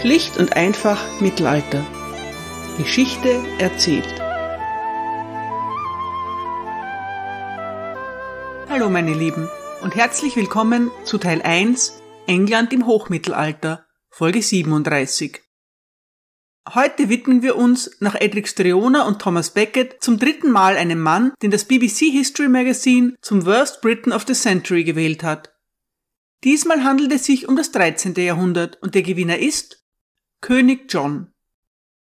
Schlicht und einfach Mittelalter. Geschichte erzählt. Hallo meine Lieben und herzlich willkommen zu Teil 1 England im Hochmittelalter, Folge 37. Heute widmen wir uns nach Edric Streona und Thomas Beckett zum dritten Mal einem Mann, den das BBC History Magazine zum Worst Britain of the Century gewählt hat. Diesmal handelt es sich um das 13. Jahrhundert und der Gewinner ist König John.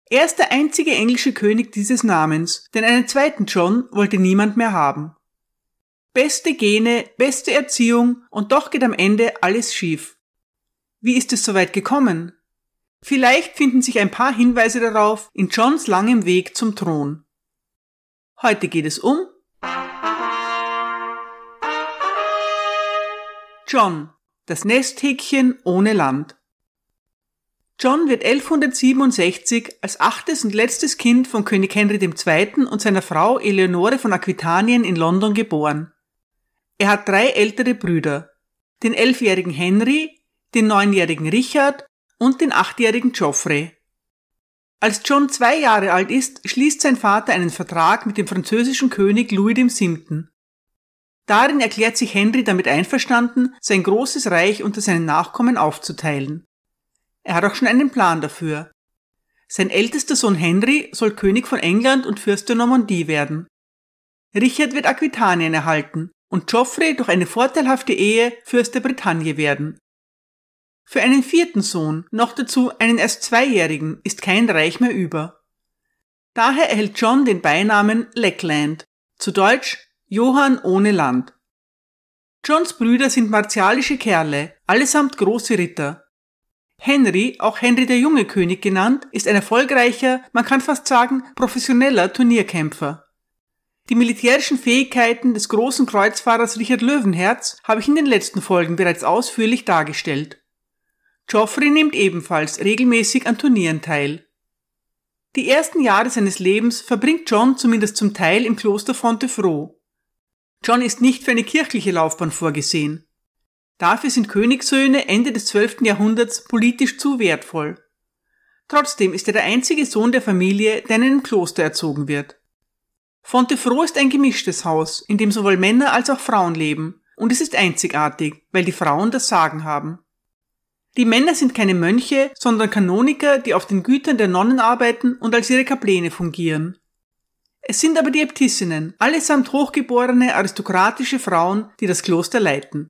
Er ist der einzige englische König dieses Namens, denn einen zweiten John wollte niemand mehr haben. Beste Gene, beste Erziehung und doch geht am Ende alles schief. Wie ist es soweit gekommen? Vielleicht finden sich ein paar Hinweise darauf in Johns langem Weg zum Thron. Heute geht es um John, das Nesthäkchen ohne Land. John wird 1167 als achtes und letztes Kind von König Henry II. und seiner Frau Eleonore von Aquitanien in London geboren. Er hat drei ältere Brüder, den elfjährigen Henry, den neunjährigen Richard und den achtjährigen Geoffrey. Als John zwei Jahre alt ist, schließt sein Vater einen Vertrag mit dem französischen König Louis VII. Darin erklärt sich Henry damit einverstanden, sein großes Reich unter seinen Nachkommen aufzuteilen. Er hat auch schon einen Plan dafür. Sein ältester Sohn Henry soll König von England und Fürst der Normandie werden. Richard wird Aquitanien erhalten und Geoffrey durch eine vorteilhafte Ehe Fürst der Bretagne werden. Für einen vierten Sohn, noch dazu einen erst zweijährigen, ist kein Reich mehr über. Daher erhält John den Beinamen Leckland, zu Deutsch Johann ohne Land. Johns Brüder sind martialische Kerle, allesamt große Ritter, Henry, auch Henry der junge König genannt, ist ein erfolgreicher, man kann fast sagen professioneller Turnierkämpfer. Die militärischen Fähigkeiten des großen Kreuzfahrers Richard Löwenherz habe ich in den letzten Folgen bereits ausführlich dargestellt. Geoffrey nimmt ebenfalls regelmäßig an Turnieren teil. Die ersten Jahre seines Lebens verbringt John zumindest zum Teil im Kloster Fontevraud. John ist nicht für eine kirchliche Laufbahn vorgesehen. Dafür sind Königssöhne Ende des 12. Jahrhunderts politisch zu wertvoll. Trotzdem ist er der einzige Sohn der Familie, der in einem Kloster erzogen wird. Fontefroh ist ein gemischtes Haus, in dem sowohl Männer als auch Frauen leben, und es ist einzigartig, weil die Frauen das Sagen haben. Die Männer sind keine Mönche, sondern Kanoniker, die auf den Gütern der Nonnen arbeiten und als ihre Kapläne fungieren. Es sind aber die Äbtissinnen, allesamt hochgeborene aristokratische Frauen, die das Kloster leiten.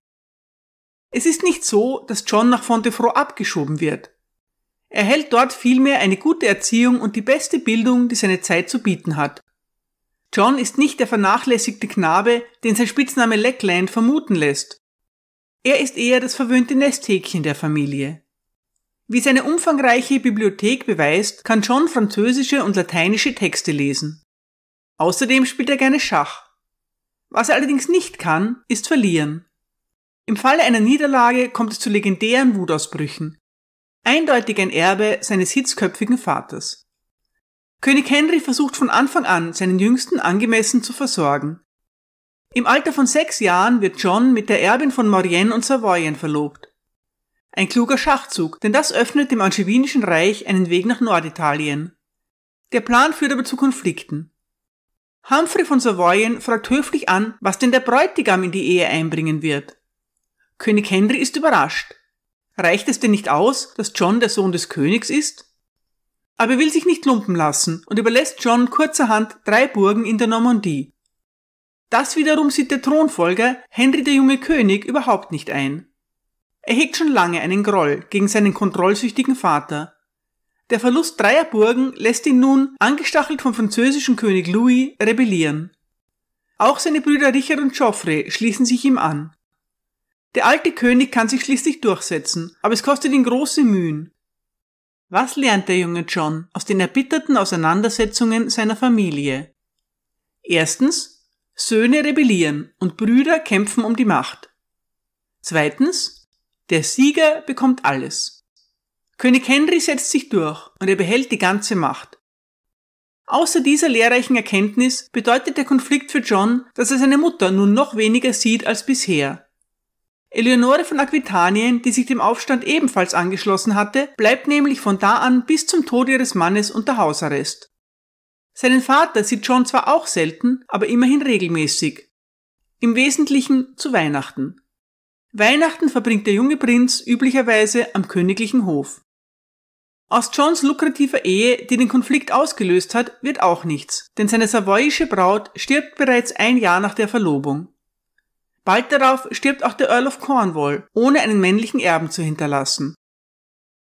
Es ist nicht so, dass John nach Fontefro abgeschoben wird. Er hält dort vielmehr eine gute Erziehung und die beste Bildung, die seine Zeit zu bieten hat. John ist nicht der vernachlässigte Knabe, den sein Spitzname Lackland vermuten lässt. Er ist eher das verwöhnte Nesthäkchen der Familie. Wie seine umfangreiche Bibliothek beweist, kann John französische und lateinische Texte lesen. Außerdem spielt er gerne Schach. Was er allerdings nicht kann, ist verlieren. Im Falle einer Niederlage kommt es zu legendären Wutausbrüchen, eindeutig ein Erbe seines hitzköpfigen Vaters. König Henry versucht von Anfang an, seinen Jüngsten angemessen zu versorgen. Im Alter von sechs Jahren wird John mit der Erbin von Maurienne und Savoyen verlobt. Ein kluger Schachzug, denn das öffnet dem angevinischen Reich einen Weg nach Norditalien. Der Plan führt aber zu Konflikten. Humphrey von Savoyen fragt höflich an, was denn der Bräutigam in die Ehe einbringen wird. König Henry ist überrascht. Reicht es denn nicht aus, dass John der Sohn des Königs ist? Aber er will sich nicht lumpen lassen und überlässt John kurzerhand drei Burgen in der Normandie. Das wiederum sieht der Thronfolger, Henry der junge König, überhaupt nicht ein. Er hegt schon lange einen Groll gegen seinen kontrollsüchtigen Vater. Der Verlust dreier Burgen lässt ihn nun, angestachelt vom französischen König Louis, rebellieren. Auch seine Brüder Richard und Geoffrey schließen sich ihm an. Der alte König kann sich schließlich durchsetzen, aber es kostet ihn große Mühen. Was lernt der junge John aus den erbitterten Auseinandersetzungen seiner Familie? Erstens, Söhne rebellieren und Brüder kämpfen um die Macht. Zweitens, der Sieger bekommt alles. König Henry setzt sich durch und er behält die ganze Macht. Außer dieser lehrreichen Erkenntnis bedeutet der Konflikt für John, dass er seine Mutter nun noch weniger sieht als bisher Eleonore von Aquitanien, die sich dem Aufstand ebenfalls angeschlossen hatte, bleibt nämlich von da an bis zum Tod ihres Mannes unter Hausarrest. Seinen Vater sieht John zwar auch selten, aber immerhin regelmäßig. Im Wesentlichen zu Weihnachten. Weihnachten verbringt der junge Prinz üblicherweise am königlichen Hof. Aus Johns lukrativer Ehe, die den Konflikt ausgelöst hat, wird auch nichts, denn seine savoyische Braut stirbt bereits ein Jahr nach der Verlobung. Bald darauf stirbt auch der Earl of Cornwall, ohne einen männlichen Erben zu hinterlassen.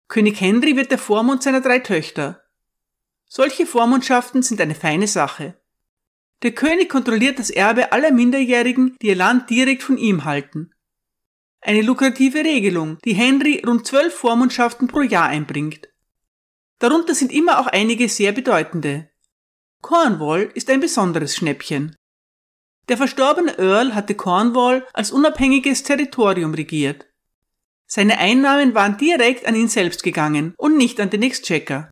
König Henry wird der Vormund seiner drei Töchter. Solche Vormundschaften sind eine feine Sache. Der König kontrolliert das Erbe aller Minderjährigen, die ihr Land direkt von ihm halten. Eine lukrative Regelung, die Henry rund zwölf Vormundschaften pro Jahr einbringt. Darunter sind immer auch einige sehr bedeutende. Cornwall ist ein besonderes Schnäppchen. Der verstorbene Earl hatte Cornwall als unabhängiges Territorium regiert. Seine Einnahmen waren direkt an ihn selbst gegangen und nicht an den Exchequer.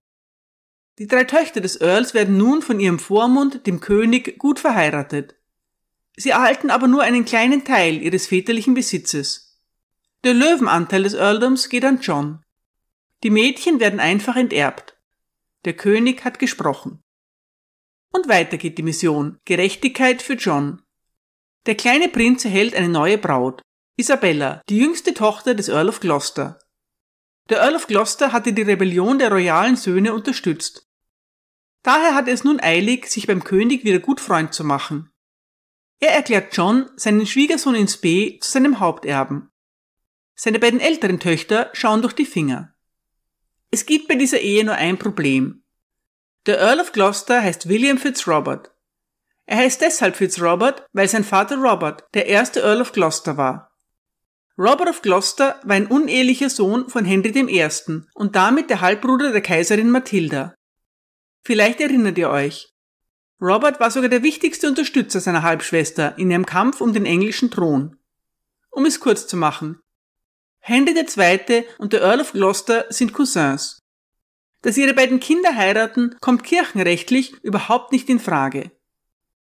Die drei Töchter des Earls werden nun von ihrem Vormund, dem König, gut verheiratet. Sie erhalten aber nur einen kleinen Teil ihres väterlichen Besitzes. Der Löwenanteil des Earldoms geht an John. Die Mädchen werden einfach enterbt. Der König hat gesprochen. Und weiter geht die Mission. Gerechtigkeit für John. Der kleine Prinz erhält eine neue Braut, Isabella, die jüngste Tochter des Earl of Gloucester. Der Earl of Gloucester hatte die Rebellion der royalen Söhne unterstützt. Daher hat er es nun eilig, sich beim König wieder gut Freund zu machen. Er erklärt John, seinen Schwiegersohn ins B, zu seinem Haupterben. Seine beiden älteren Töchter schauen durch die Finger. Es gibt bei dieser Ehe nur ein Problem. Der Earl of Gloucester heißt William Fitzrobert. Er heißt deshalb Fitzrobert, weil sein Vater Robert, der erste Earl of Gloucester war. Robert of Gloucester war ein unehelicher Sohn von Henry I. und damit der Halbbruder der Kaiserin Mathilda. Vielleicht erinnert ihr euch. Robert war sogar der wichtigste Unterstützer seiner Halbschwester in ihrem Kampf um den englischen Thron. Um es kurz zu machen. Henry II. und der Earl of Gloucester sind Cousins. Dass ihre beiden Kinder heiraten, kommt kirchenrechtlich überhaupt nicht in Frage.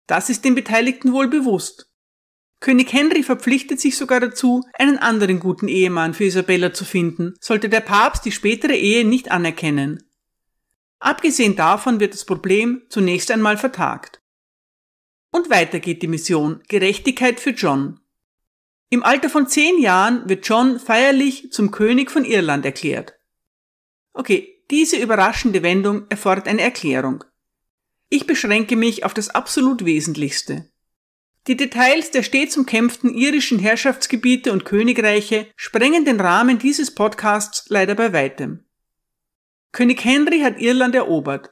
Das ist den Beteiligten wohl bewusst. König Henry verpflichtet sich sogar dazu, einen anderen guten Ehemann für Isabella zu finden, sollte der Papst die spätere Ehe nicht anerkennen. Abgesehen davon wird das Problem zunächst einmal vertagt. Und weiter geht die Mission Gerechtigkeit für John. Im Alter von zehn Jahren wird John feierlich zum König von Irland erklärt. Okay, diese überraschende Wendung erfordert eine Erklärung. Ich beschränke mich auf das absolut Wesentlichste. Die Details der stets umkämpften irischen Herrschaftsgebiete und Königreiche sprengen den Rahmen dieses Podcasts leider bei weitem. König Henry hat Irland erobert.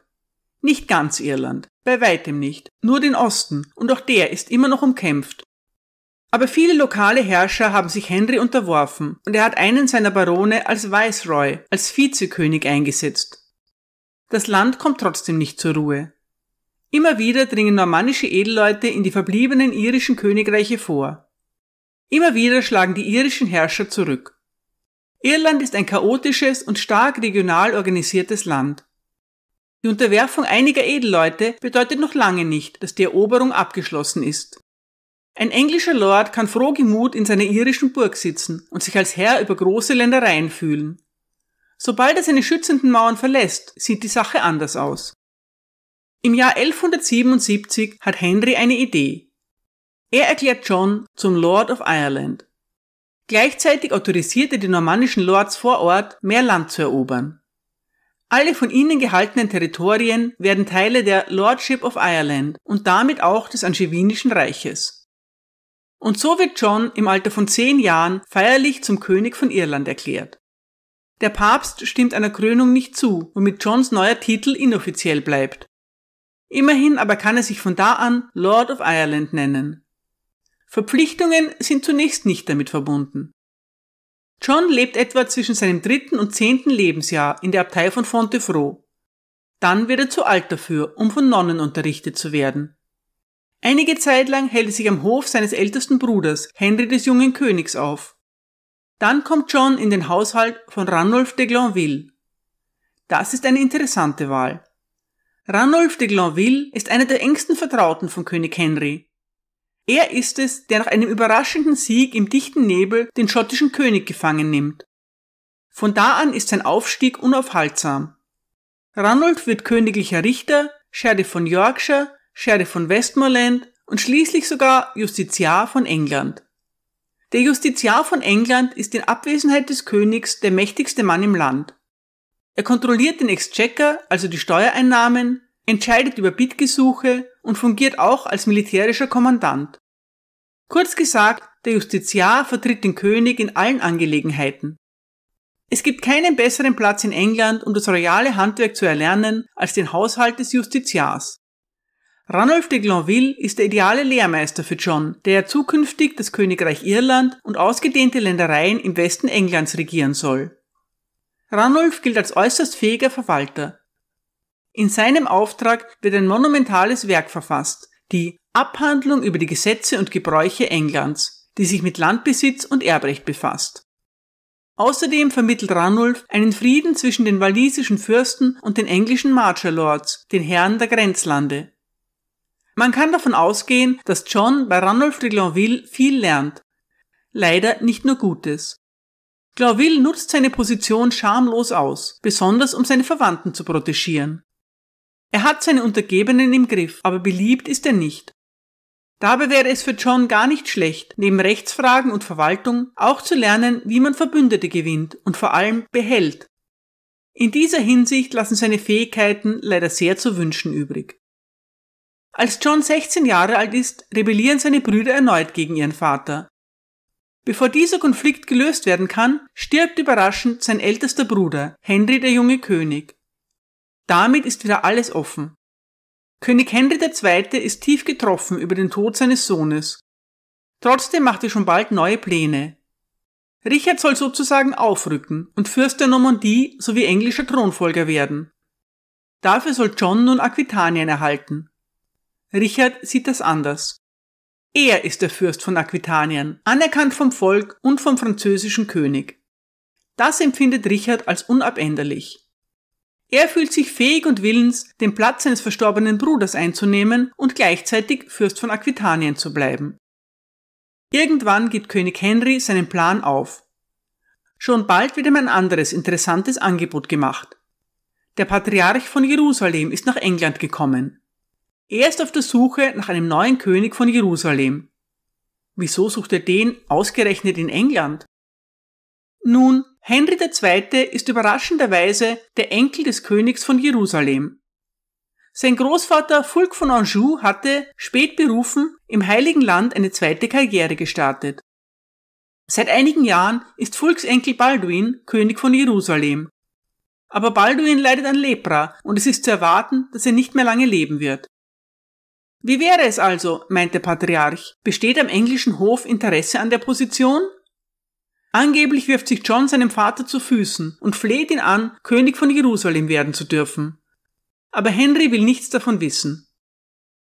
Nicht ganz Irland, bei weitem nicht, nur den Osten, und auch der ist immer noch umkämpft. Aber viele lokale Herrscher haben sich Henry unterworfen, und er hat einen seiner Barone als Viceroy, als Vizekönig eingesetzt. Das Land kommt trotzdem nicht zur Ruhe. Immer wieder dringen normannische Edelleute in die verbliebenen irischen Königreiche vor. Immer wieder schlagen die irischen Herrscher zurück. Irland ist ein chaotisches und stark regional organisiertes Land. Die Unterwerfung einiger Edelleute bedeutet noch lange nicht, dass die Eroberung abgeschlossen ist. Ein englischer Lord kann frohgemut in seiner irischen Burg sitzen und sich als Herr über große Ländereien fühlen. Sobald er seine schützenden Mauern verlässt, sieht die Sache anders aus. Im Jahr 1177 hat Henry eine Idee. Er erklärt John zum Lord of Ireland. Gleichzeitig autorisiert er die normannischen Lords vor Ort, mehr Land zu erobern. Alle von ihnen gehaltenen Territorien werden Teile der Lordship of Ireland und damit auch des Angevinischen Reiches. Und so wird John im Alter von zehn Jahren feierlich zum König von Irland erklärt. Der Papst stimmt einer Krönung nicht zu, womit Johns neuer Titel inoffiziell bleibt Immerhin aber kann er sich von da an Lord of Ireland nennen. Verpflichtungen sind zunächst nicht damit verbunden. John lebt etwa zwischen seinem dritten und zehnten Lebensjahr in der Abtei von Fontevraud. Dann wird er zu alt dafür, um von Nonnen unterrichtet zu werden. Einige Zeit lang hält er sich am Hof seines ältesten Bruders, Henry des jungen Königs, auf. Dann kommt John in den Haushalt von Ranulf de Glanville. Das ist eine interessante Wahl. Ranulf de Glanville ist einer der engsten Vertrauten von König Henry. Er ist es, der nach einem überraschenden Sieg im dichten Nebel den schottischen König gefangen nimmt. Von da an ist sein Aufstieg unaufhaltsam. Ranulf wird königlicher Richter, Sheriff von Yorkshire, Sheriff von Westmoreland und schließlich sogar Justiziar von England. Der Justiziar von England ist in Abwesenheit des Königs der mächtigste Mann im Land. Er kontrolliert den Exchequer, also die Steuereinnahmen, entscheidet über Bittgesuche und fungiert auch als militärischer Kommandant. Kurz gesagt, der Justiziar vertritt den König in allen Angelegenheiten. Es gibt keinen besseren Platz in England, um das royale Handwerk zu erlernen, als den Haushalt des Justiziars. Ranulf de Glanville ist der ideale Lehrmeister für John, der ja zukünftig das Königreich Irland und ausgedehnte Ländereien im Westen Englands regieren soll. Ranulf gilt als äußerst fähiger Verwalter. In seinem Auftrag wird ein monumentales Werk verfasst, die Abhandlung über die Gesetze und Gebräuche Englands, die sich mit Landbesitz und Erbrecht befasst. Außerdem vermittelt Ranulf einen Frieden zwischen den walisischen Fürsten und den englischen Marcher Lords, den Herren der Grenzlande. Man kann davon ausgehen, dass John bei Ranulf de Glanville viel lernt. Leider nicht nur Gutes. Glauville nutzt seine Position schamlos aus, besonders um seine Verwandten zu protegieren. Er hat seine Untergebenen im Griff, aber beliebt ist er nicht. Dabei wäre es für John gar nicht schlecht, neben Rechtsfragen und Verwaltung auch zu lernen, wie man Verbündete gewinnt und vor allem behält. In dieser Hinsicht lassen seine Fähigkeiten leider sehr zu wünschen übrig. Als John 16 Jahre alt ist, rebellieren seine Brüder erneut gegen ihren Vater, Bevor dieser Konflikt gelöst werden kann, stirbt überraschend sein ältester Bruder, Henry der junge König. Damit ist wieder alles offen. König Henry II. ist tief getroffen über den Tod seines Sohnes. Trotzdem macht er schon bald neue Pläne. Richard soll sozusagen aufrücken und Fürst der Normandie sowie englischer Thronfolger werden. Dafür soll John nun Aquitanien erhalten. Richard sieht das anders. Er ist der Fürst von Aquitanien, anerkannt vom Volk und vom französischen König. Das empfindet Richard als unabänderlich. Er fühlt sich fähig und willens, den Platz seines verstorbenen Bruders einzunehmen und gleichzeitig Fürst von Aquitanien zu bleiben. Irgendwann gibt König Henry seinen Plan auf. Schon bald wird ihm ein anderes interessantes Angebot gemacht. Der Patriarch von Jerusalem ist nach England gekommen. Er ist auf der Suche nach einem neuen König von Jerusalem. Wieso sucht er den ausgerechnet in England? Nun, Henry II. ist überraschenderweise der Enkel des Königs von Jerusalem. Sein Großvater Fulk von Anjou hatte, spät berufen, im Heiligen Land eine zweite Karriere gestartet. Seit einigen Jahren ist Fulks Enkel Balduin König von Jerusalem. Aber Balduin leidet an Lepra und es ist zu erwarten, dass er nicht mehr lange leben wird. Wie wäre es also, meinte Patriarch, besteht am englischen Hof Interesse an der Position? Angeblich wirft sich John seinem Vater zu Füßen und fleht ihn an, König von Jerusalem werden zu dürfen. Aber Henry will nichts davon wissen.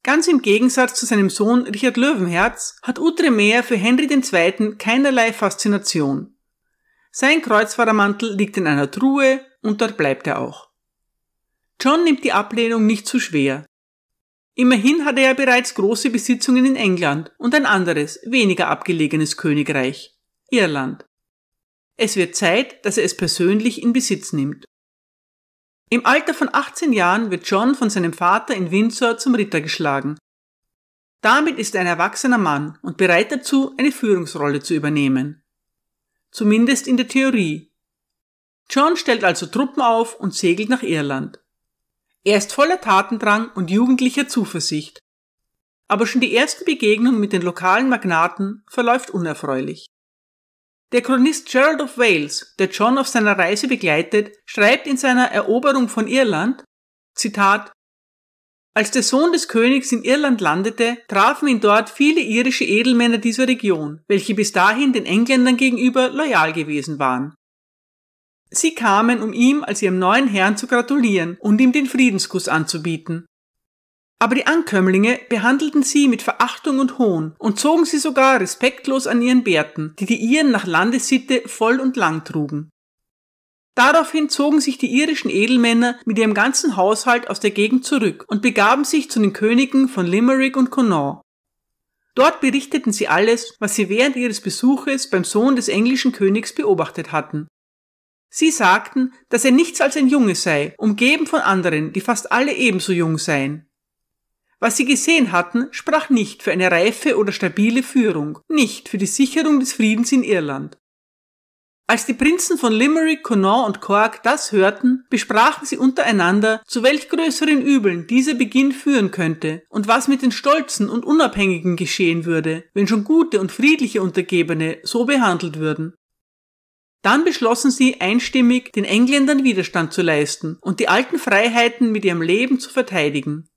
Ganz im Gegensatz zu seinem Sohn Richard Löwenherz hat Outremer für Henry II. keinerlei Faszination. Sein Kreuzfahrermantel liegt in einer Truhe und dort bleibt er auch. John nimmt die Ablehnung nicht zu schwer. Immerhin hatte er bereits große Besitzungen in England und ein anderes, weniger abgelegenes Königreich, Irland. Es wird Zeit, dass er es persönlich in Besitz nimmt. Im Alter von 18 Jahren wird John von seinem Vater in Windsor zum Ritter geschlagen. Damit ist er ein erwachsener Mann und bereit dazu, eine Führungsrolle zu übernehmen. Zumindest in der Theorie. John stellt also Truppen auf und segelt nach Irland. Er ist voller Tatendrang und jugendlicher Zuversicht. Aber schon die erste Begegnung mit den lokalen Magnaten verläuft unerfreulich. Der Chronist Gerald of Wales, der John auf seiner Reise begleitet, schreibt in seiner Eroberung von Irland, Zitat, Als der Sohn des Königs in Irland landete, trafen ihn dort viele irische Edelmänner dieser Region, welche bis dahin den Engländern gegenüber loyal gewesen waren. Sie kamen, um ihm als ihrem neuen Herrn zu gratulieren und ihm den Friedenskuss anzubieten. Aber die Ankömmlinge behandelten sie mit Verachtung und Hohn und zogen sie sogar respektlos an ihren Bärten, die die Iren nach Landessitte voll und lang trugen. Daraufhin zogen sich die irischen Edelmänner mit ihrem ganzen Haushalt aus der Gegend zurück und begaben sich zu den Königen von Limerick und Connaught. Dort berichteten sie alles, was sie während ihres Besuches beim Sohn des englischen Königs beobachtet hatten. Sie sagten, dass er nichts als ein Junge sei, umgeben von anderen, die fast alle ebenso jung seien. Was sie gesehen hatten, sprach nicht für eine reife oder stabile Führung, nicht für die Sicherung des Friedens in Irland. Als die Prinzen von Limerick, Connaught und Cork das hörten, besprachen sie untereinander, zu welch größeren Übeln dieser Beginn führen könnte und was mit den Stolzen und Unabhängigen geschehen würde, wenn schon gute und friedliche Untergebene so behandelt würden. Dann beschlossen sie einstimmig, den Engländern Widerstand zu leisten und die alten Freiheiten mit ihrem Leben zu verteidigen.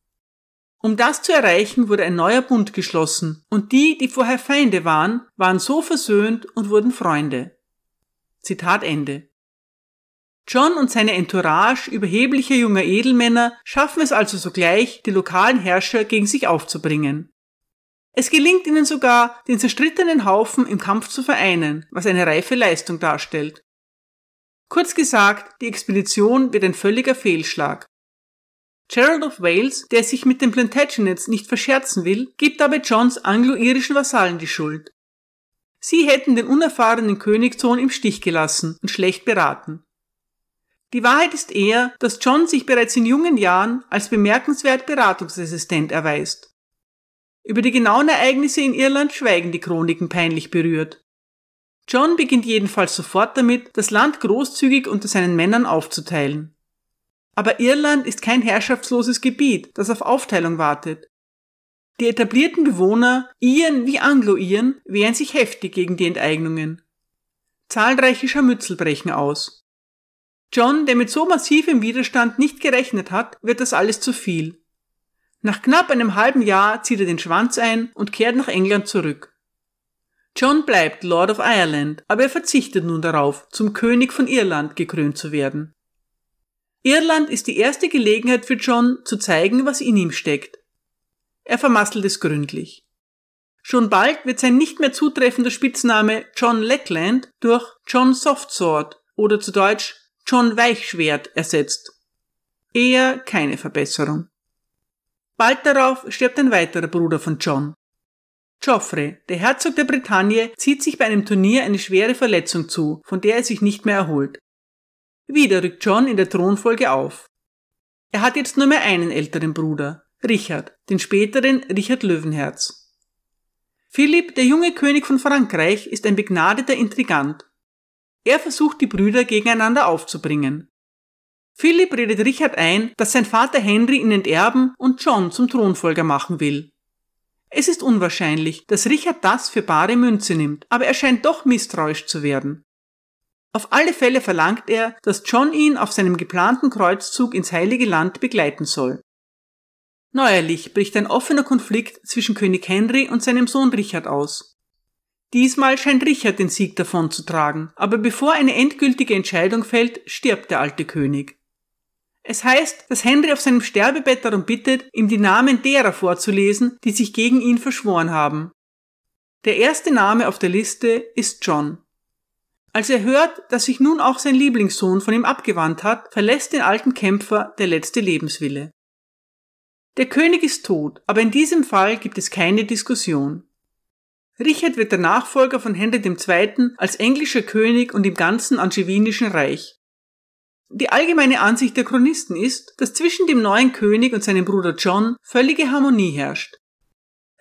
Um das zu erreichen, wurde ein neuer Bund geschlossen, und die, die vorher Feinde waren, waren so versöhnt und wurden Freunde. Zitat Ende. John und seine Entourage überheblicher junger Edelmänner schaffen es also sogleich, die lokalen Herrscher gegen sich aufzubringen. Es gelingt ihnen sogar, den zerstrittenen Haufen im Kampf zu vereinen, was eine reife Leistung darstellt. Kurz gesagt, die Expedition wird ein völliger Fehlschlag. Gerald of Wales, der sich mit den Plantagenets nicht verscherzen will, gibt dabei Johns anglo-irischen Vasallen die Schuld. Sie hätten den unerfahrenen Königssohn im Stich gelassen und schlecht beraten. Die Wahrheit ist eher, dass John sich bereits in jungen Jahren als bemerkenswert Beratungsassistent erweist. Über die genauen Ereignisse in Irland schweigen die Chroniken peinlich berührt. John beginnt jedenfalls sofort damit, das Land großzügig unter seinen Männern aufzuteilen. Aber Irland ist kein herrschaftsloses Gebiet, das auf Aufteilung wartet. Die etablierten Bewohner, Iren wie Anglo-Iren, wehren sich heftig gegen die Enteignungen. Zahlreiche Scharmützel brechen aus. John, der mit so massivem Widerstand nicht gerechnet hat, wird das alles zu viel. Nach knapp einem halben Jahr zieht er den Schwanz ein und kehrt nach England zurück. John bleibt Lord of Ireland, aber er verzichtet nun darauf, zum König von Irland gekrönt zu werden. Irland ist die erste Gelegenheit für John, zu zeigen, was in ihm steckt. Er vermasselt es gründlich. Schon bald wird sein nicht mehr zutreffender Spitzname John Leckland durch John Softsword oder zu Deutsch John Weichschwert ersetzt. Eher keine Verbesserung. Bald darauf stirbt ein weiterer Bruder von John. Geoffrey, der Herzog der Bretagne, zieht sich bei einem Turnier eine schwere Verletzung zu, von der er sich nicht mehr erholt. Wieder rückt John in der Thronfolge auf. Er hat jetzt nur mehr einen älteren Bruder, Richard, den späteren Richard Löwenherz. Philipp, der junge König von Frankreich, ist ein begnadeter Intrigant. Er versucht die Brüder gegeneinander aufzubringen. Philipp redet Richard ein, dass sein Vater Henry ihn enterben und John zum Thronfolger machen will. Es ist unwahrscheinlich, dass Richard das für bare Münze nimmt, aber er scheint doch misstrauisch zu werden. Auf alle Fälle verlangt er, dass John ihn auf seinem geplanten Kreuzzug ins Heilige Land begleiten soll. Neuerlich bricht ein offener Konflikt zwischen König Henry und seinem Sohn Richard aus. Diesmal scheint Richard den Sieg davon zu tragen, aber bevor eine endgültige Entscheidung fällt, stirbt der alte König. Es heißt, dass Henry auf seinem Sterbebett darum bittet, ihm die Namen derer vorzulesen, die sich gegen ihn verschworen haben. Der erste Name auf der Liste ist John. Als er hört, dass sich nun auch sein Lieblingssohn von ihm abgewandt hat, verlässt den alten Kämpfer der letzte Lebenswille. Der König ist tot, aber in diesem Fall gibt es keine Diskussion. Richard wird der Nachfolger von Henry II. als englischer König und im ganzen angevinischen Reich. Die allgemeine Ansicht der Chronisten ist, dass zwischen dem neuen König und seinem Bruder John völlige Harmonie herrscht.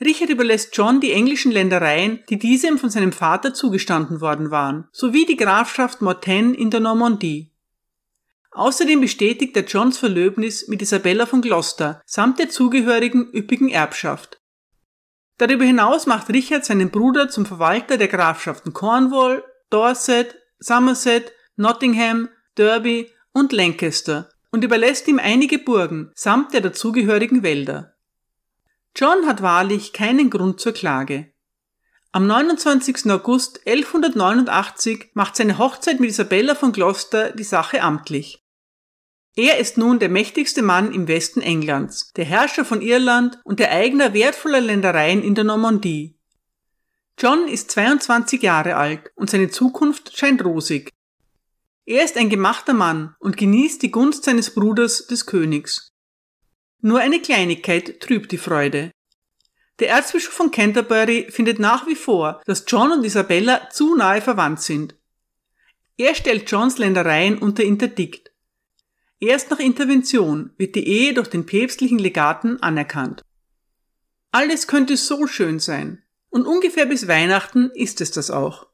Richard überlässt John die englischen Ländereien, die diesem von seinem Vater zugestanden worden waren, sowie die Grafschaft Mortain in der Normandie. Außerdem bestätigt er Johns Verlöbnis mit Isabella von Gloucester samt der zugehörigen üppigen Erbschaft. Darüber hinaus macht Richard seinen Bruder zum Verwalter der Grafschaften Cornwall, Dorset, Somerset, Nottingham, Derby und Lancaster und überlässt ihm einige Burgen samt der dazugehörigen Wälder. John hat wahrlich keinen Grund zur Klage. Am 29. August 1189 macht seine Hochzeit mit Isabella von Gloucester die Sache amtlich. Er ist nun der mächtigste Mann im Westen Englands, der Herrscher von Irland und der Eigner wertvoller Ländereien in der Normandie. John ist 22 Jahre alt und seine Zukunft scheint rosig, er ist ein gemachter Mann und genießt die Gunst seines Bruders, des Königs. Nur eine Kleinigkeit trübt die Freude. Der Erzbischof von Canterbury findet nach wie vor, dass John und Isabella zu nahe verwandt sind. Er stellt Johns Ländereien unter Interdikt. Erst nach Intervention wird die Ehe durch den päpstlichen Legaten anerkannt. Alles könnte so schön sein. Und ungefähr bis Weihnachten ist es das auch.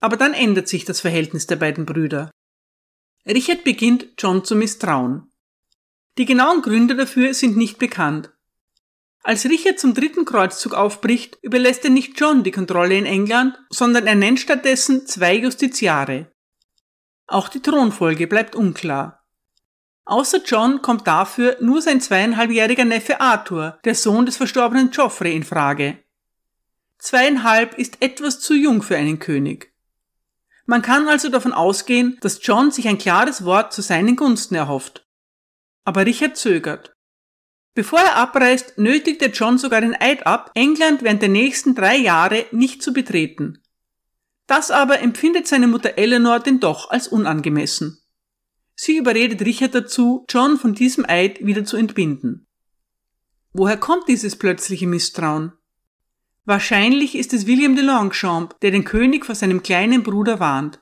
Aber dann ändert sich das Verhältnis der beiden Brüder. Richard beginnt John zu misstrauen. Die genauen Gründe dafür sind nicht bekannt. Als Richard zum dritten Kreuzzug aufbricht, überlässt er nicht John die Kontrolle in England, sondern er nennt stattdessen zwei Justiziare. Auch die Thronfolge bleibt unklar. Außer John kommt dafür nur sein zweieinhalbjähriger Neffe Arthur, der Sohn des verstorbenen Geoffrey, in Frage. Zweieinhalb ist etwas zu jung für einen König. Man kann also davon ausgehen, dass John sich ein klares Wort zu seinen Gunsten erhofft. Aber Richard zögert. Bevor er abreist, nötigt er John sogar den Eid ab, England während der nächsten drei Jahre nicht zu betreten. Das aber empfindet seine Mutter Eleanor denn doch als unangemessen. Sie überredet Richard dazu, John von diesem Eid wieder zu entbinden. Woher kommt dieses plötzliche Misstrauen? Wahrscheinlich ist es William de Longchamp, der den König vor seinem kleinen Bruder warnt.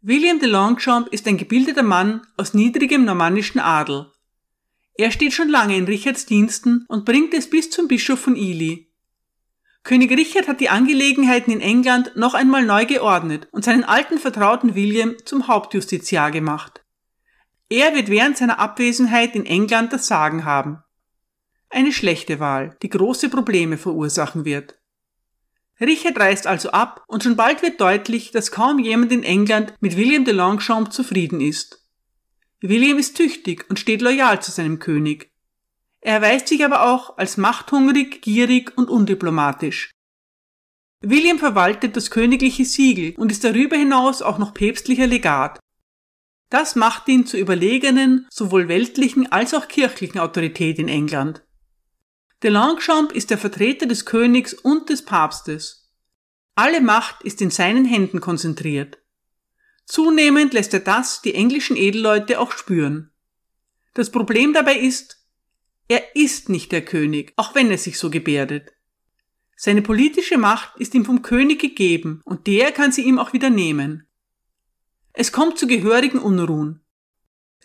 William de Longchamp ist ein gebildeter Mann aus niedrigem normannischen Adel. Er steht schon lange in Richards Diensten und bringt es bis zum Bischof von Ely. König Richard hat die Angelegenheiten in England noch einmal neu geordnet und seinen alten Vertrauten William zum Hauptjustiziar gemacht. Er wird während seiner Abwesenheit in England das Sagen haben. Eine schlechte Wahl, die große Probleme verursachen wird. Richard reist also ab und schon bald wird deutlich, dass kaum jemand in England mit William de Longchamp zufrieden ist. William ist tüchtig und steht loyal zu seinem König. Er erweist sich aber auch als machthungrig, gierig und undiplomatisch. William verwaltet das königliche Siegel und ist darüber hinaus auch noch päpstlicher Legat. Das macht ihn zu überlegenen, sowohl weltlichen als auch kirchlichen Autorität in England. Der Longchamp ist der Vertreter des Königs und des Papstes. Alle Macht ist in seinen Händen konzentriert. Zunehmend lässt er das die englischen Edelleute auch spüren. Das Problem dabei ist, er ist nicht der König, auch wenn er sich so gebärdet. Seine politische Macht ist ihm vom König gegeben und der kann sie ihm auch wieder nehmen. Es kommt zu gehörigen Unruhen.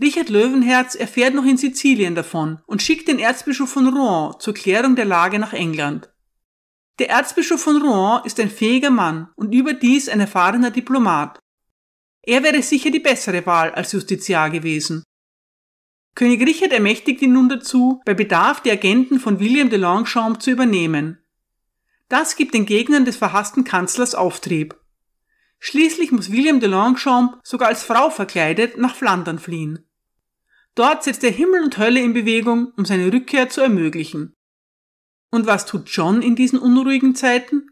Richard Löwenherz erfährt noch in Sizilien davon und schickt den Erzbischof von Rouen zur Klärung der Lage nach England. Der Erzbischof von Rouen ist ein fähiger Mann und überdies ein erfahrener Diplomat. Er wäre sicher die bessere Wahl als Justiziar gewesen. König Richard ermächtigt ihn nun dazu, bei Bedarf die Agenten von William de Longchamp zu übernehmen. Das gibt den Gegnern des verhassten Kanzlers Auftrieb. Schließlich muss William de Longchamp sogar als Frau verkleidet nach Flandern fliehen. Dort setzt er Himmel und Hölle in Bewegung, um seine Rückkehr zu ermöglichen. Und was tut John in diesen unruhigen Zeiten?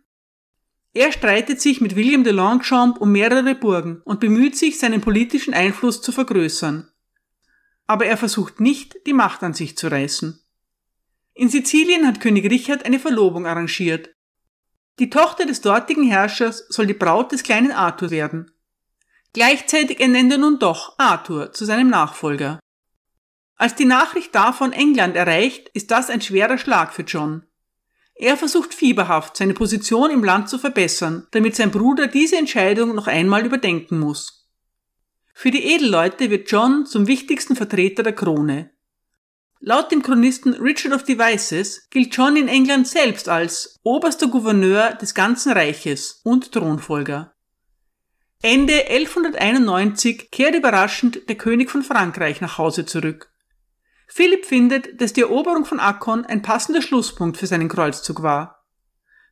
Er streitet sich mit William de Longchamp um mehrere Burgen und bemüht sich, seinen politischen Einfluss zu vergrößern. Aber er versucht nicht, die Macht an sich zu reißen. In Sizilien hat König Richard eine Verlobung arrangiert, die Tochter des dortigen Herrschers soll die Braut des kleinen Arthur werden. Gleichzeitig ernennt er nun doch Arthur zu seinem Nachfolger. Als die Nachricht davon England erreicht, ist das ein schwerer Schlag für John. Er versucht fieberhaft, seine Position im Land zu verbessern, damit sein Bruder diese Entscheidung noch einmal überdenken muss. Für die Edelleute wird John zum wichtigsten Vertreter der Krone. Laut dem Chronisten Richard of Devices gilt John in England selbst als oberster Gouverneur des ganzen Reiches und Thronfolger. Ende 1191 kehrt überraschend der König von Frankreich nach Hause zurück. Philipp findet, dass die Eroberung von Akkon ein passender Schlusspunkt für seinen Kreuzzug war.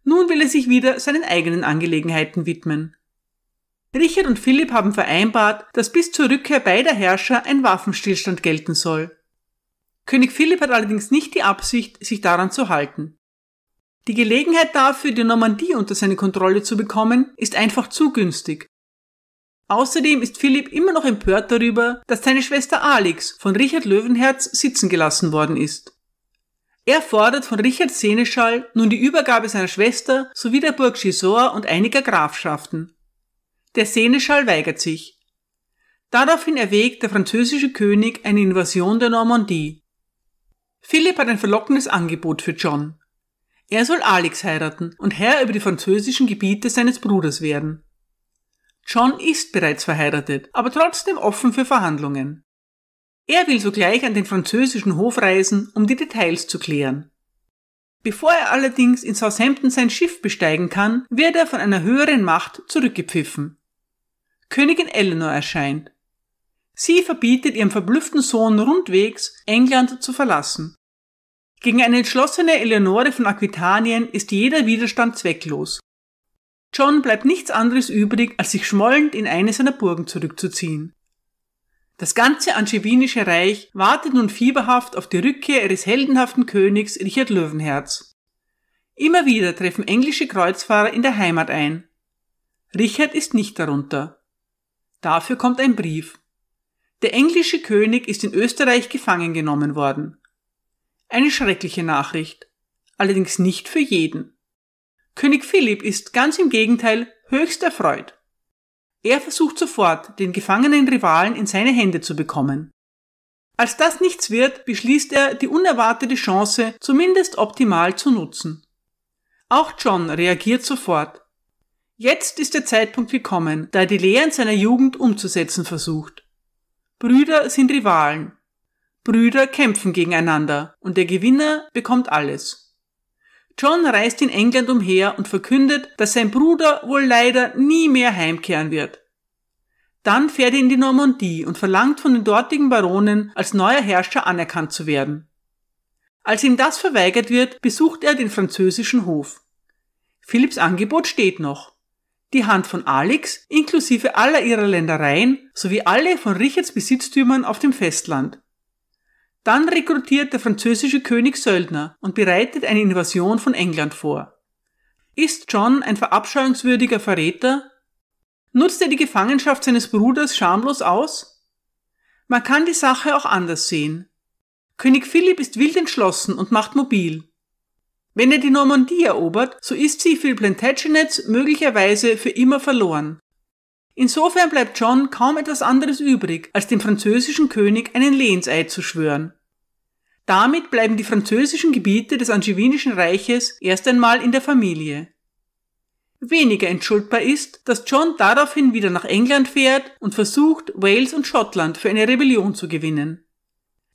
Nun will er sich wieder seinen eigenen Angelegenheiten widmen. Richard und Philipp haben vereinbart, dass bis zur Rückkehr beider Herrscher ein Waffenstillstand gelten soll. König Philipp hat allerdings nicht die Absicht, sich daran zu halten. Die Gelegenheit dafür, die Normandie unter seine Kontrolle zu bekommen, ist einfach zu günstig. Außerdem ist Philipp immer noch empört darüber, dass seine Schwester Alix von Richard Löwenherz sitzen gelassen worden ist. Er fordert von Richard Seneschall nun die Übergabe seiner Schwester sowie der Burg Gisor und einiger Grafschaften. Der Seneschall weigert sich. Daraufhin erwägt der französische König eine Invasion der Normandie. Philipp hat ein verlockendes Angebot für John. Er soll Alex heiraten und Herr über die französischen Gebiete seines Bruders werden. John ist bereits verheiratet, aber trotzdem offen für Verhandlungen. Er will sogleich an den französischen Hof reisen, um die Details zu klären. Bevor er allerdings in Southampton sein Schiff besteigen kann, wird er von einer höheren Macht zurückgepfiffen. Königin Eleanor erscheint. Sie verbietet ihrem verblüfften Sohn rundwegs, England zu verlassen. Gegen eine entschlossene Eleonore von Aquitanien ist jeder Widerstand zwecklos. John bleibt nichts anderes übrig, als sich schmollend in eine seiner Burgen zurückzuziehen. Das ganze angevinische Reich wartet nun fieberhaft auf die Rückkehr ihres heldenhaften Königs Richard Löwenherz. Immer wieder treffen englische Kreuzfahrer in der Heimat ein. Richard ist nicht darunter. Dafür kommt ein Brief. Der englische König ist in Österreich gefangen genommen worden. Eine schreckliche Nachricht, allerdings nicht für jeden. König Philipp ist ganz im Gegenteil höchst erfreut. Er versucht sofort, den gefangenen Rivalen in seine Hände zu bekommen. Als das nichts wird, beschließt er, die unerwartete Chance zumindest optimal zu nutzen. Auch John reagiert sofort. Jetzt ist der Zeitpunkt gekommen, da er die Lehren seiner Jugend umzusetzen versucht. Brüder sind Rivalen. Brüder kämpfen gegeneinander und der Gewinner bekommt alles. John reist in England umher und verkündet, dass sein Bruder wohl leider nie mehr heimkehren wird. Dann fährt er in die Normandie und verlangt von den dortigen Baronen, als neuer Herrscher anerkannt zu werden. Als ihm das verweigert wird, besucht er den französischen Hof. Philipps Angebot steht noch die Hand von Alex inklusive aller ihrer Ländereien sowie alle von Richards Besitztümern auf dem Festland. Dann rekrutiert der französische König Söldner und bereitet eine Invasion von England vor. Ist John ein verabscheuungswürdiger Verräter? Nutzt er die Gefangenschaft seines Bruders schamlos aus? Man kann die Sache auch anders sehen. König Philipp ist wild entschlossen und macht mobil. Wenn er die Normandie erobert, so ist sie für Plantagenets möglicherweise für immer verloren. Insofern bleibt John kaum etwas anderes übrig, als dem französischen König einen Lehnseid zu schwören. Damit bleiben die französischen Gebiete des Angevinischen Reiches erst einmal in der Familie. Weniger entschuldbar ist, dass John daraufhin wieder nach England fährt und versucht, Wales und Schottland für eine Rebellion zu gewinnen.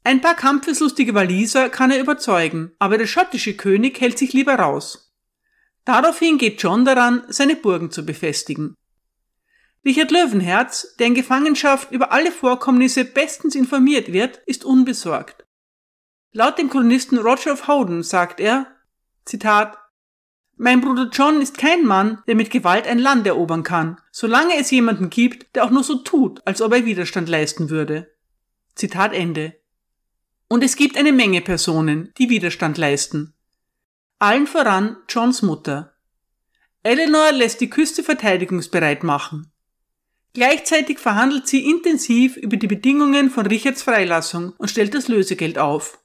Ein paar kampfeslustige Waliser kann er überzeugen, aber der schottische König hält sich lieber raus. Daraufhin geht John daran, seine Burgen zu befestigen. Richard Löwenherz, der in Gefangenschaft über alle Vorkommnisse bestens informiert wird, ist unbesorgt. Laut dem Kolonisten Roger of Howden sagt er, Zitat, Mein Bruder John ist kein Mann, der mit Gewalt ein Land erobern kann, solange es jemanden gibt, der auch nur so tut, als ob er Widerstand leisten würde. Zitat Ende. Und es gibt eine Menge Personen, die Widerstand leisten. Allen voran Johns Mutter. Eleanor lässt die Küste verteidigungsbereit machen. Gleichzeitig verhandelt sie intensiv über die Bedingungen von Richards Freilassung und stellt das Lösegeld auf.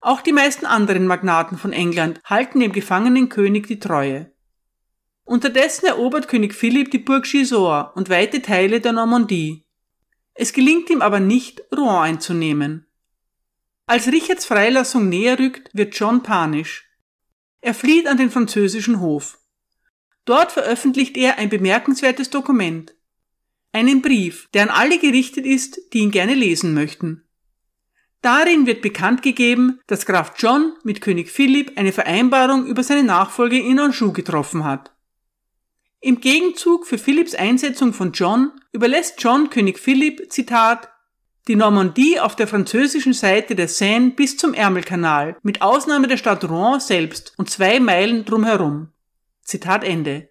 Auch die meisten anderen Magnaten von England halten dem gefangenen König die Treue. Unterdessen erobert König Philipp die Burg Gisors und weite Teile der Normandie. Es gelingt ihm aber nicht, Rouen einzunehmen. Als Richards Freilassung näher rückt, wird John panisch. Er flieht an den französischen Hof. Dort veröffentlicht er ein bemerkenswertes Dokument. Einen Brief, der an alle gerichtet ist, die ihn gerne lesen möchten. Darin wird bekannt gegeben, dass Graf John mit König Philipp eine Vereinbarung über seine Nachfolge in Anjou getroffen hat. Im Gegenzug für Philipps Einsetzung von John überlässt John König Philipp, Zitat, die Normandie auf der französischen Seite der Seine bis zum Ärmelkanal, mit Ausnahme der Stadt Rouen selbst und zwei Meilen drumherum. Zitat Ende.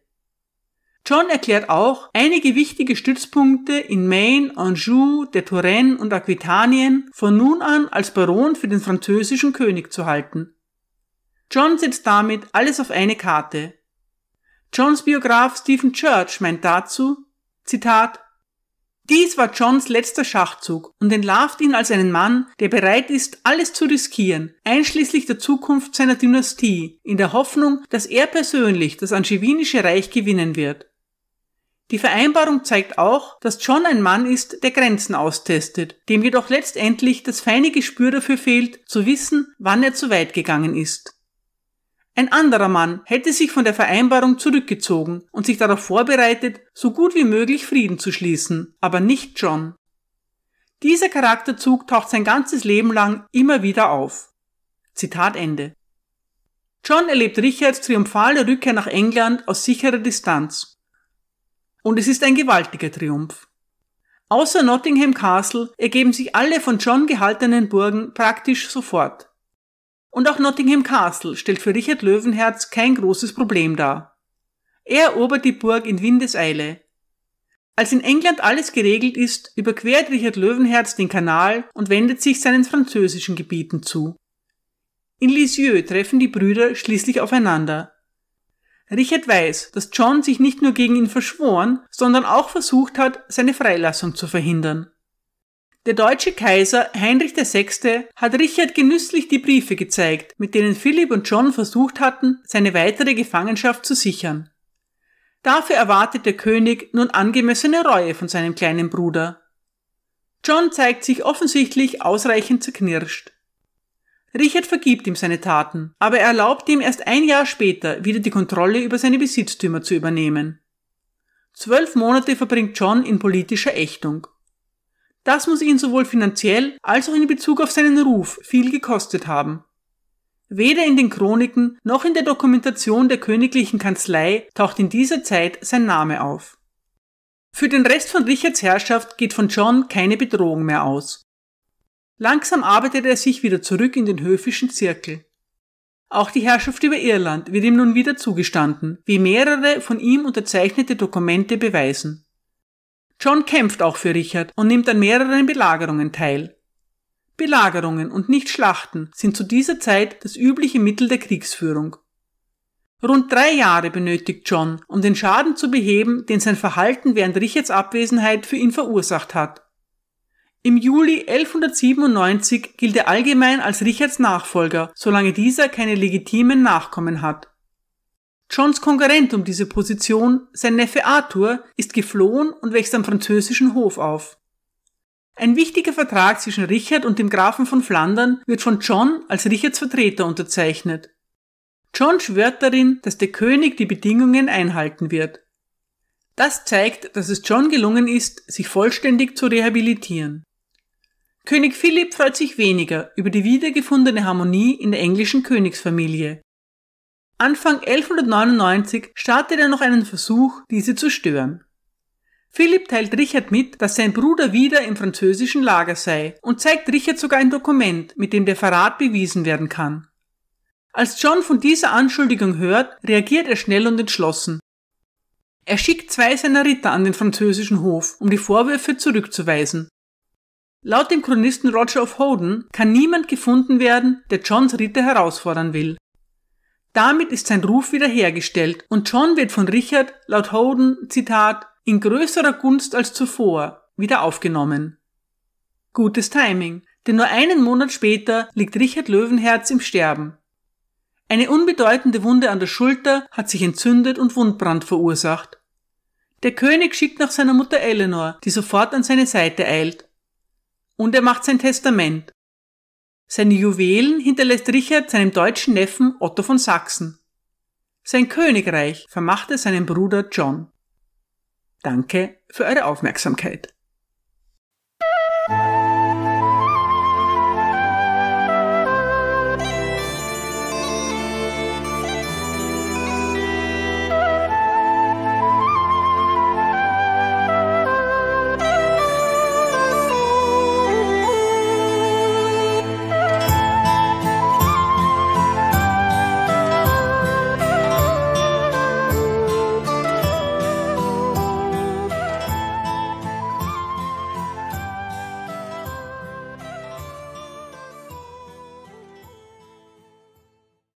John erklärt auch einige wichtige Stützpunkte in Maine, Anjou, der Touraine und Aquitanien von nun an als Baron für den französischen König zu halten. John setzt damit alles auf eine Karte. Johns Biograf Stephen Church meint dazu, Zitat, dies war Johns letzter Schachzug und entlarvt ihn als einen Mann, der bereit ist, alles zu riskieren, einschließlich der Zukunft seiner Dynastie, in der Hoffnung, dass er persönlich das angevinische Reich gewinnen wird. Die Vereinbarung zeigt auch, dass John ein Mann ist, der Grenzen austestet, dem jedoch letztendlich das feine Gespür dafür fehlt, zu wissen, wann er zu weit gegangen ist. Ein anderer Mann hätte sich von der Vereinbarung zurückgezogen und sich darauf vorbereitet, so gut wie möglich Frieden zu schließen, aber nicht John. Dieser Charakterzug taucht sein ganzes Leben lang immer wieder auf. Zitat Ende. John erlebt Richards triumphale Rückkehr nach England aus sicherer Distanz. Und es ist ein gewaltiger Triumph. Außer Nottingham Castle ergeben sich alle von John gehaltenen Burgen praktisch sofort. Und auch Nottingham Castle stellt für Richard Löwenherz kein großes Problem dar. Er erobert die Burg in Windeseile. Als in England alles geregelt ist, überquert Richard Löwenherz den Kanal und wendet sich seinen französischen Gebieten zu. In Lisieux treffen die Brüder schließlich aufeinander. Richard weiß, dass John sich nicht nur gegen ihn verschworen, sondern auch versucht hat, seine Freilassung zu verhindern. Der deutsche Kaiser Heinrich VI. hat Richard genüsslich die Briefe gezeigt, mit denen Philipp und John versucht hatten, seine weitere Gefangenschaft zu sichern. Dafür erwartet der König nun angemessene Reue von seinem kleinen Bruder. John zeigt sich offensichtlich ausreichend zerknirscht. Richard vergibt ihm seine Taten, aber er erlaubt ihm erst ein Jahr später wieder die Kontrolle über seine Besitztümer zu übernehmen. Zwölf Monate verbringt John in politischer Ächtung. Das muss ihn sowohl finanziell als auch in Bezug auf seinen Ruf viel gekostet haben. Weder in den Chroniken noch in der Dokumentation der königlichen Kanzlei taucht in dieser Zeit sein Name auf. Für den Rest von Richards Herrschaft geht von John keine Bedrohung mehr aus. Langsam arbeitet er sich wieder zurück in den höfischen Zirkel. Auch die Herrschaft über Irland wird ihm nun wieder zugestanden, wie mehrere von ihm unterzeichnete Dokumente beweisen. John kämpft auch für Richard und nimmt an mehreren Belagerungen teil. Belagerungen und nicht Schlachten sind zu dieser Zeit das übliche Mittel der Kriegsführung. Rund drei Jahre benötigt John, um den Schaden zu beheben, den sein Verhalten während Richards Abwesenheit für ihn verursacht hat. Im Juli 1197 gilt er allgemein als Richards Nachfolger, solange dieser keine legitimen Nachkommen hat. Johns Konkurrent um diese Position, sein Neffe Arthur, ist geflohen und wächst am französischen Hof auf. Ein wichtiger Vertrag zwischen Richard und dem Grafen von Flandern wird von John als Richards Vertreter unterzeichnet. John schwört darin, dass der König die Bedingungen einhalten wird. Das zeigt, dass es John gelungen ist, sich vollständig zu rehabilitieren. König Philipp freut sich weniger über die wiedergefundene Harmonie in der englischen Königsfamilie. Anfang 1199 startet er noch einen Versuch, diese zu stören. Philipp teilt Richard mit, dass sein Bruder wieder im französischen Lager sei und zeigt Richard sogar ein Dokument, mit dem der Verrat bewiesen werden kann. Als John von dieser Anschuldigung hört, reagiert er schnell und entschlossen. Er schickt zwei seiner Ritter an den französischen Hof, um die Vorwürfe zurückzuweisen. Laut dem Chronisten Roger of Howden kann niemand gefunden werden, der Johns Ritter herausfordern will. Damit ist sein Ruf wiederhergestellt und John wird von Richard, laut Holden, Zitat, in größerer Gunst als zuvor wieder aufgenommen. Gutes Timing, denn nur einen Monat später liegt Richard Löwenherz im Sterben. Eine unbedeutende Wunde an der Schulter hat sich entzündet und Wundbrand verursacht. Der König schickt nach seiner Mutter Eleanor, die sofort an seine Seite eilt. Und er macht sein Testament, seine Juwelen hinterlässt Richard seinem deutschen Neffen Otto von Sachsen. Sein Königreich vermachte seinem Bruder John. Danke für eure Aufmerksamkeit.